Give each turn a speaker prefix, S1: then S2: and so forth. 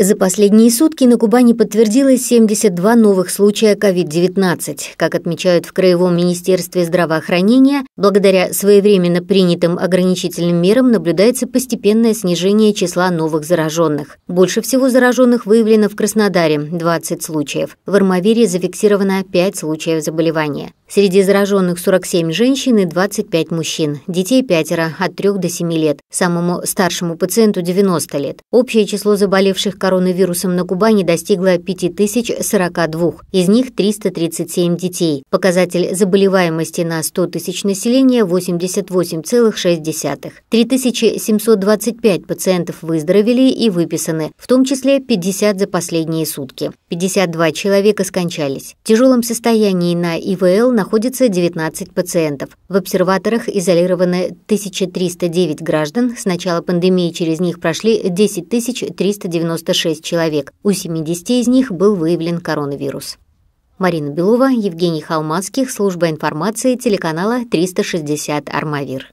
S1: За последние сутки на Кубани подтвердилось 72 новых случая COVID-19. Как отмечают в Краевом министерстве здравоохранения, благодаря своевременно принятым ограничительным мерам наблюдается постепенное снижение числа новых зараженных. Больше всего зараженных выявлено в Краснодаре – 20 случаев. В Армавире зафиксировано 5 случаев заболевания. Среди зараженных 47 женщин и 25 мужчин, детей пятеро от 3 до 7 лет, самому старшему пациенту 90 лет. Общее число заболевших коронавирусом на Кубани достигло 5042, из них 337 детей. Показатель заболеваемости на 100 тысяч населения 88,6. 3725 пациентов выздоровели и выписаны, в том числе 50 за последние сутки. 52 человека скончались. В тяжелом состоянии на ИВЛ находится 19 пациентов. В обсерваторах изолированы 1309 граждан. С начала пандемии через них прошли 10 396 человек. У 70 из них был выявлен коронавирус. Марина Белова, Евгений Холмацких, служба информации телеканала 360 «Армавир».